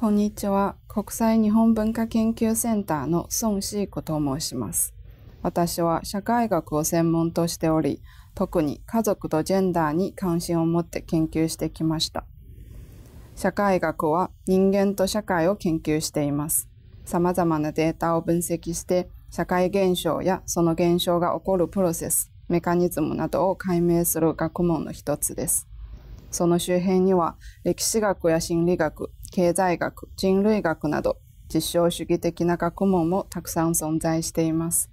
こんにちは。国際日本文化研究センターの孫子子と申します。私は社会学を専門としており、特に家族とジェンダーに関心を持って研究してきました。社会学は人間と社会を研究しています。様々なデータを分析して、社会現象やその現象が起こるプロセス、メカニズムなどを解明する学問の一つです。その周辺には歴史学や心理学、経済学、人類学など実証主義的な学問もたくさん存在しています。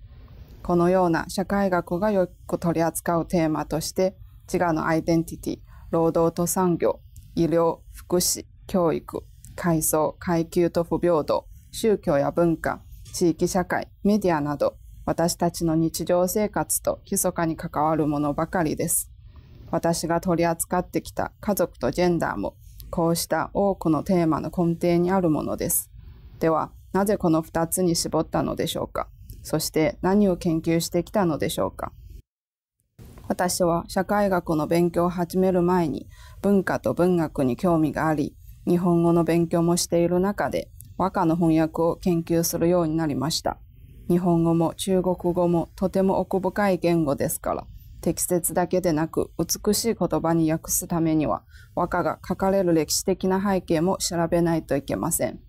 このような社会学がよく取り扱うテーマとして自我のアイデンティティ、労働と産業、医療、福祉、教育、階層、階級と不平等、宗教や文化、地域社会、メディアなど私たちの日常生活と密かに関わるものばかりです。私が取り扱ってきた家族とジェンダーもこうした多くのテーマの根底にあるものです。では、なぜこの2つに絞ったのでしょうかそして何を研究してきたのでしょうか私は社会学の勉強を始める前に文化と文学に興味があり、日本語の勉強もしている中で和歌の翻訳を研究するようになりました。日本語も中国語もとても奥深い言語ですから、適切だけでなく美しい言葉に訳すためには和歌が書かれる歴史的な背景も調べないといけません。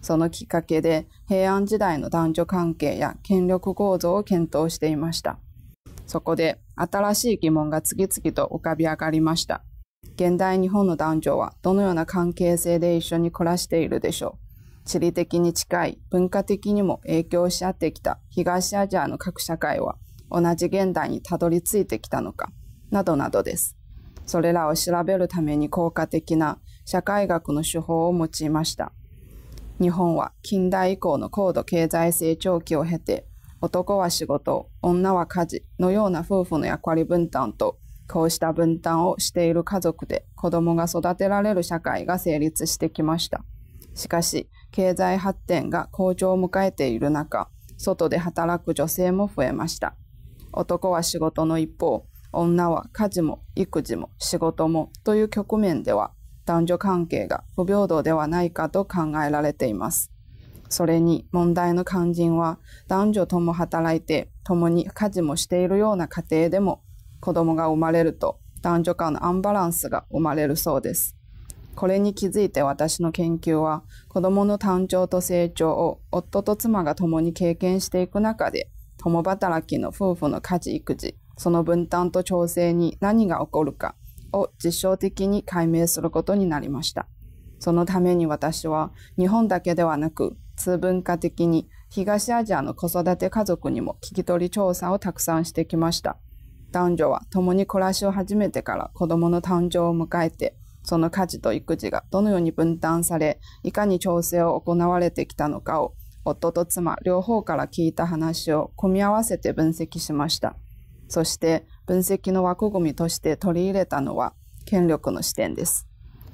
そのきっかけで平安時代の男女関係や権力構造を検討していました。そこで新しい疑問が次々と浮かび上がりました。現代日本の男女はどのような関係性で一緒に暮らしているでしょう地理的に近い、文化的にも影響し合ってきた東アジアの各社会は同じ現代にたどり着いてきたのかなどなどです。それらを調べるために効果的な社会学の手法を用いました。日本は近代以降の高度経済成長期を経て、男は仕事、女は家事のような夫婦の役割分担と、こうした分担をしている家族で子供が育てられる社会が成立してきました。しかし、経済発展が好調を迎えている中、外で働く女性も増えました。男は仕事の一方、女は家事も育児も仕事もという局面では男女関係が不平等ではないかと考えられています。それに問題の肝心は男女とも働いて共に家事もしているような家庭でも子供が生まれると男女間のアンバランスが生まれるそうです。これに気づいて私の研究は子供の誕生と成長を夫と妻が共に経験していく中で共働きの夫婦の家事育児、その分担と調整に何が起こるかを実証的に解明することになりました。そのために私は日本だけではなく通文化的に東アジアの子育て家族にも聞き取り調査をたくさんしてきました。男女は共に暮らしを始めてから子供の誕生を迎えて、その家事と育児がどのように分担され、いかに調整を行われてきたのかを夫と妻両方から聞いた話を組み合わせて分析しました。そして分析の枠組みとして取り入れたのは権力の視点です。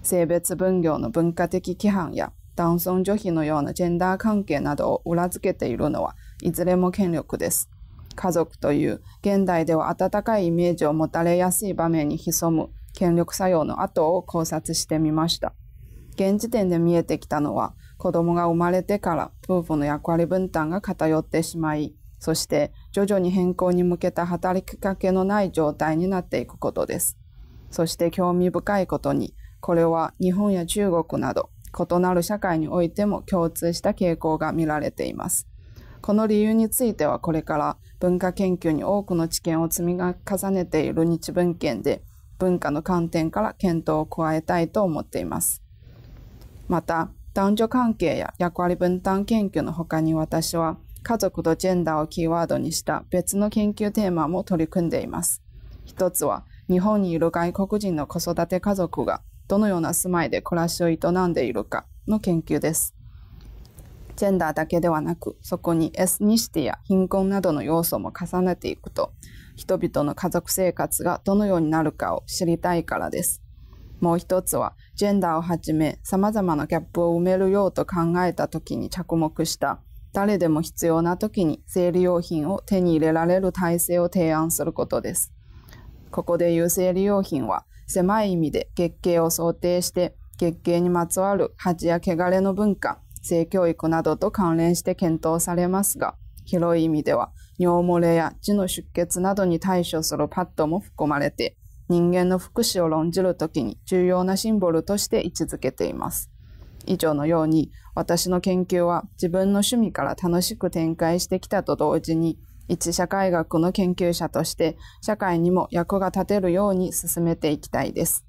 性別分業の文化的規範や男尊女卑のようなジェンダー関係などを裏付けているのはいずれも権力です。家族という現代では温かいイメージを持たれやすい場面に潜む権力作用の跡を考察してみました。現時点で見えてきたのは子供が生まれてから夫婦の役割分担が偏ってしまい、そして徐々に変更に向けた働きかけのない状態になっていくことです。そして興味深いことに、これは日本や中国など異なる社会においても共通した傾向が見られています。この理由についてはこれから文化研究に多くの知見を積み重ねている日文献で文化の観点から検討を加えたいと思っています。また男女関係や役割分担研究の他に私は家族とジェンダーをキーワードにした別の研究テーマも取り組んでいます。一つは日本にいる外国人の子育て家族がどのような住まいで暮らしを営んでいるかの研究です。ジェンダーだけではなく、そこにエスニシティや貧困などの要素も重ねていくと、人々の家族生活がどのようになるかを知りたいからです。もう一つは、ジェンダーをはじめ、様々なギャップを埋めるようと考えた時に着目した、誰でも必要な時に生理用品を手に入れられる体制を提案することです。ここで言う生理用品は、狭い意味で月経を想定して、月経にまつわる恥や汚れの文化、性教育などと関連して検討されますが、広い意味では、尿漏れや字の出血などに対処するパッドも含まれて、人間の福祉を論じるときに重要なシンボルとして位置づけています。以上のように私の研究は自分の趣味から楽しく展開してきたと同時に一社会学の研究者として社会にも役が立てるように進めていきたいです。